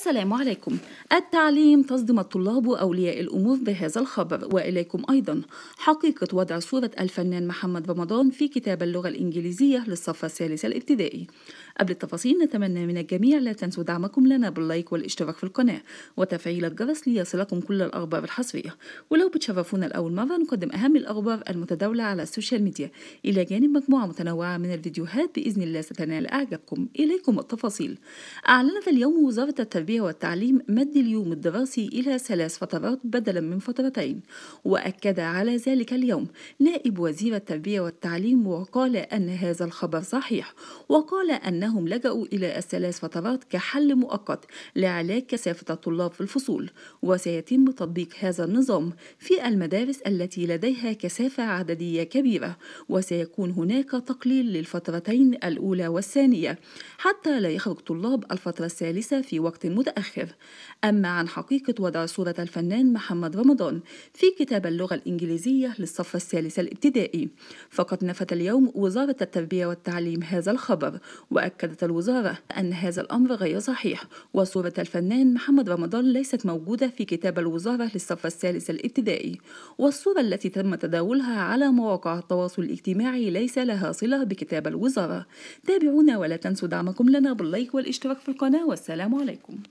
السلام عليكم التعليم تصدم الطلاب وأولياء الأمور بهذا الخبر وإليكم أيضا حقيقة وضع صورة الفنان محمد رمضان في كتاب اللغة الإنجليزية للصف الثالث الابتدائي قبل التفاصيل نتمنى من الجميع لا تنسوا دعمكم لنا باللايك والاشتراك في القناة وتفعيل الجرس ليصلكم كل الأخبار الحصرية ولو بتشرفونا لأول مرة نقدم أهم الأخبار المتداولة على السوشيال ميديا إلى جانب مجموعة متنوعة من الفيديوهات بإذن الله ستنال إعجابكم إليكم التفاصيل أعلنت اليوم وزارة التربية التربية والتعليم مد اليوم الدراسي إلى ثلاث فترات بدلا من فترتين وأكد على ذلك اليوم نائب وزير التربية والتعليم وقال أن هذا الخبر صحيح وقال أنهم لجأوا إلى الثلاث فترات كحل مؤقت لعلاج كثافة الطلاب في الفصول وسيتم تطبيق هذا النظام في المدارس التي لديها كثافة عددية كبيرة وسيكون هناك تقليل للفترتين الأولى والثانية حتى لا يخرج طلاب الفترة الثالثة في وقت متأخر أما عن حقيقة وضع صورة الفنان محمد رمضان في كتاب اللغة الإنجليزية للصف الثالث الابتدائي فقد نفت اليوم وزارة التربية والتعليم هذا الخبر وأكدت الوزارة أن هذا الأمر غير صحيح وصورة الفنان محمد رمضان ليست موجودة في كتاب الوزارة للصف الثالث الابتدائي والصورة التي تم تداولها على مواقع التواصل الاجتماعي ليس لها صلة بكتاب الوزارة تابعونا ولا تنسوا دعمكم لنا باللايك والاشتراك في القناة والسلام عليكم